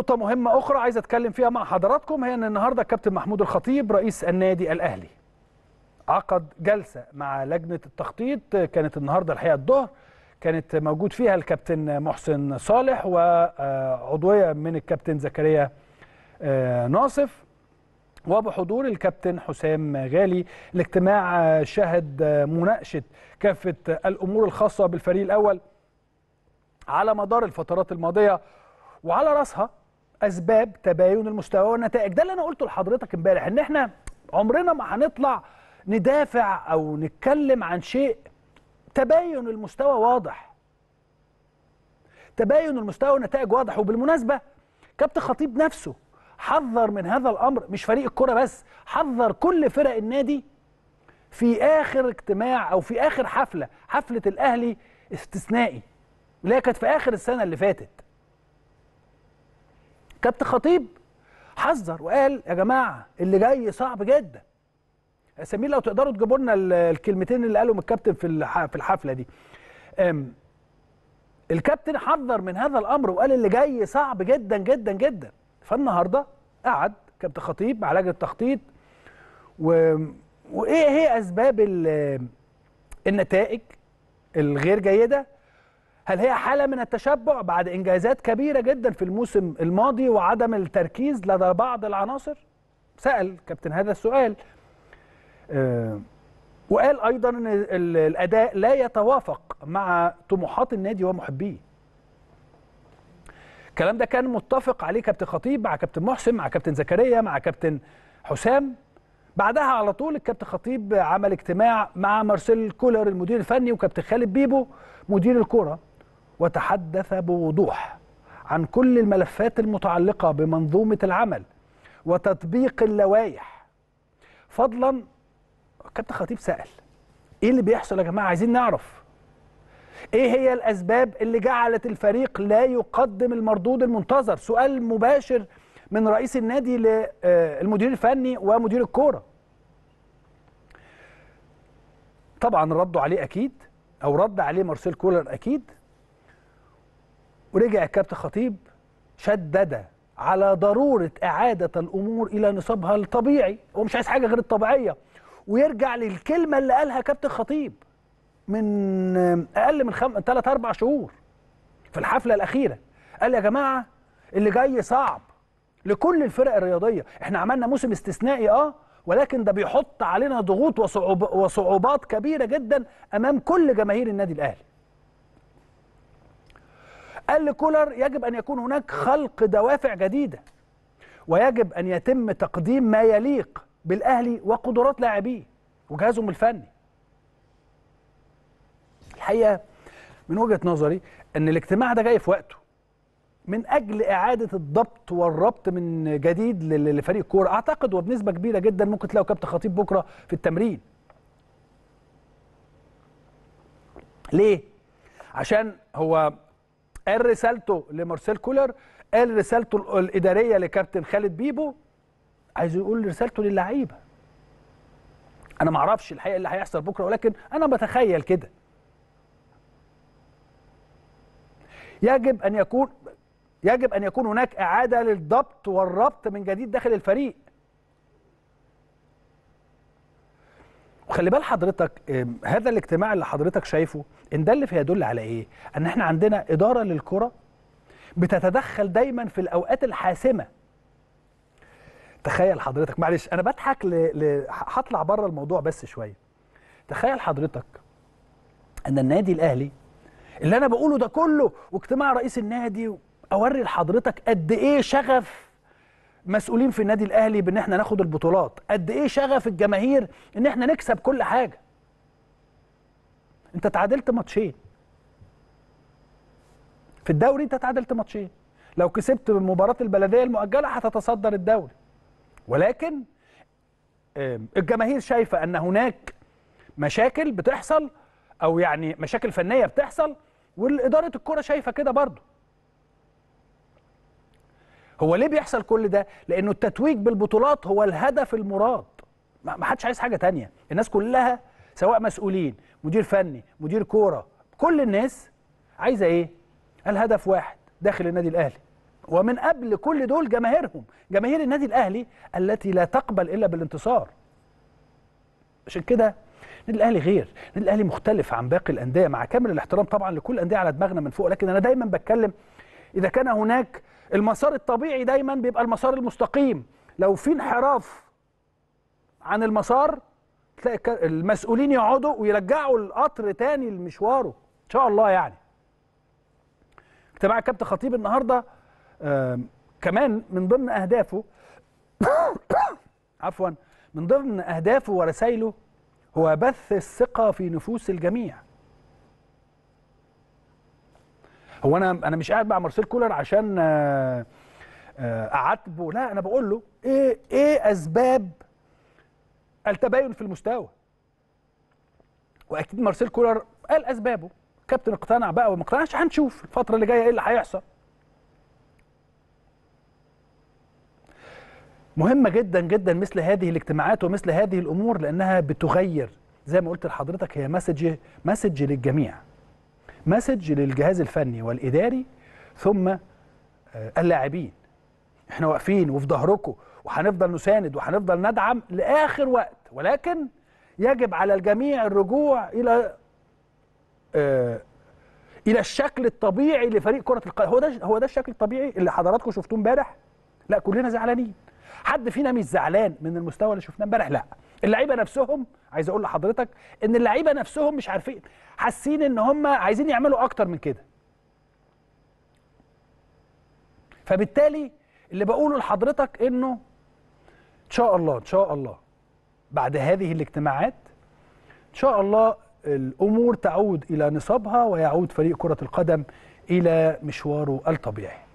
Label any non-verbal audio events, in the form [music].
نقطة مهمة أخرى عايز أتكلم فيها مع حضراتكم هي أن النهاردة الكابتن محمود الخطيب رئيس النادي الأهلي عقد جلسة مع لجنة التخطيط كانت النهاردة الحقيقة الظهر كانت موجود فيها الكابتن محسن صالح وعضوية آه، من الكابتن زكريا آه، ناصف وبحضور الكابتن حسام غالي الاجتماع آه، شهد مناقشة كافة الأمور الخاصة بالفريق الأول على مدار الفترات الماضية وعلى رأسها اسباب تباين المستوى والنتائج ده اللي انا قلته لحضرتك امبارح ان احنا عمرنا ما هنطلع ندافع او نتكلم عن شيء تباين المستوى واضح تباين المستوى والنتائج واضح وبالمناسبه كابتن خطيب نفسه حذر من هذا الامر مش فريق الكره بس حذر كل فرق النادي في اخر اجتماع او في اخر حفله حفله الاهلي استثنائي اللي كانت في اخر السنه اللي فاتت كابتن خطيب حذر وقال يا جماعه اللي جاي صعب جدا سمير لو تقدروا تجيبوا لنا الكلمتين اللي قالهم الكابتن في في الحفله دي الكابتن حذر من هذا الامر وقال اللي جاي صعب جدا جدا جدا فالنهارده قعد كابتن خطيب مع لجنه التخطيط و... وايه هي اسباب النتائج الغير جيده هل هي حالة من التشبع بعد إنجازات كبيرة جدا في الموسم الماضي وعدم التركيز لدى بعض العناصر؟ سأل كابتن هذا السؤال آه، وقال أيضا أن الأداء لا يتوافق مع طموحات النادي ومحبيه الكلام ده كان متفق عليه كابتن خطيب مع كابتن محسن مع كابتن زكريا مع كابتن حسام بعدها على طول الكابتن خطيب عمل اجتماع مع مارسيل كولر المدير الفني وكابتن خالد بيبو مدير الكوره وتحدث بوضوح عن كل الملفات المتعلقة بمنظومة العمل وتطبيق اللوائح فضلا كابتن خطيب سأل ايه اللي بيحصل يا جماعة عايزين نعرف ايه هي الاسباب اللي جعلت الفريق لا يقدم المردود المنتظر سؤال مباشر من رئيس النادي للمدير آه، الفني ومدير الكوره طبعا ردوا عليه اكيد او رد عليه مارسيل كولر اكيد ورجع الكابتن خطيب شدد على ضروره اعاده الامور الى نصابها الطبيعي هو مش عايز حاجه غير الطبيعيه ويرجع للكلمه اللي قالها كابتن خطيب من اقل من خم... 3 اربع شهور في الحفله الاخيره قال يا جماعه اللي جاي صعب لكل الفرق الرياضيه احنا عملنا موسم استثنائي اه ولكن ده بيحط علينا ضغوط وصعوب... وصعوبات كبيره جدا امام كل جماهير النادي الاهلي قال لكولر يجب أن يكون هناك خلق دوافع جديدة ويجب أن يتم تقديم ما يليق بالأهلي وقدرات لاعبيه وجهازهم الفني الحقيقة من وجهة نظري أن الاجتماع ده جاي في وقته من أجل إعادة الضبط والربط من جديد لفريق الكورة أعتقد وبنسبة كبيرة جدا ممكن تلاقوا كابتن خطيب بكرة في التمرين ليه؟ عشان هو قال رسالته لمارسيل كولر قال رسالته الاداريه لكابتن خالد بيبو عايز يقول رسالته للعيبه انا ما اعرفش الحقيقه اللي هيحصل بكره ولكن انا بتخيل كده يجب ان يكون يجب ان يكون هناك اعاده للضبط والربط من جديد داخل الفريق وخلي بال حضرتك آه، هذا الاجتماع اللي حضرتك شايفه ان ده اللي فيدل على ايه ان احنا عندنا اداره للكره بتتدخل دايما في الاوقات الحاسمه تخيل حضرتك معلش انا بضحك ل... هطلع بره الموضوع بس شويه تخيل حضرتك ان النادي الاهلي اللي انا بقوله ده كله واجتماع رئيس النادي اوري لحضرتك قد ايه شغف مسؤولين في النادي الاهلي بان احنا ناخد البطولات قد ايه شغف الجماهير ان احنا نكسب كل حاجه انت تعادلت ماتشين في الدوري انت تعادلت ماتشين لو كسبت مباراه البلديه المؤجله هتتصدر الدوري ولكن الجماهير شايفه ان هناك مشاكل بتحصل او يعني مشاكل فنيه بتحصل واداره الكره شايفه كده برضه هو ليه بيحصل كل ده لانه التتويج بالبطولات هو الهدف المراد ما حدش عايز حاجه تانية الناس كلها سواء مسؤولين مدير فني مدير كوره كل الناس عايزه ايه الهدف واحد داخل النادي الاهلي ومن قبل كل دول جماهيرهم جماهير النادي الاهلي التي لا تقبل الا بالانتصار عشان كده النادي الاهلي غير النادي الاهلي مختلف عن باقي الانديه مع كامل الاحترام طبعا لكل انديه على دماغنا من فوق لكن انا دايما بتكلم اذا كان هناك المسار الطبيعي دايما بيبقى المسار المستقيم لو في انحراف عن المسار تلاقي المسؤولين يقعدوا ويرجعوا القطر تاني لمشواره ان شاء الله يعني اجتماع الكابتن خطيب النهارده كمان من ضمن اهدافه [coughs] عفوا من ضمن اهدافه ورسائله هو بث الثقه في نفوس الجميع هو انا انا مش قاعد مع مارسيل كولر عشان آه، آه، اعاتبه لا انا بقول له ايه ايه اسباب التباين في المستوى واكيد مارسيل كولر قال اسبابه كابتن اقتنع بقى وما اقتنعش هنشوف الفتره اللي جايه ايه اللي هيحصل مهمه جدا جدا مثل هذه الاجتماعات ومثل هذه الامور لانها بتغير زي ما قلت لحضرتك هي مسج مسج للجميع مسج للجهاز الفني والإداري ثم آه، اللاعبين احنا واقفين وفي ظهركم وهنفضل نساند وهنفضل ندعم لآخر وقت ولكن يجب على الجميع الرجوع إلى آه، الى الشكل الطبيعي لفريق كره القدم هو ده هو ده الشكل الطبيعي اللي حضراتكم شفتوه امبارح لا كلنا زعلانين حد فينا مش زعلان من المستوى اللي شفناه امبارح لا اللعيبه نفسهم عايز اقول لحضرتك ان اللعيبه نفسهم مش عارفين حاسين ان هم عايزين يعملوا اكتر من كده فبالتالي اللي بقوله لحضرتك انه ان شاء الله ان شاء الله بعد هذه الاجتماعات ان شاء الله الامور تعود الى نصابها ويعود فريق كره القدم الى مشواره الطبيعي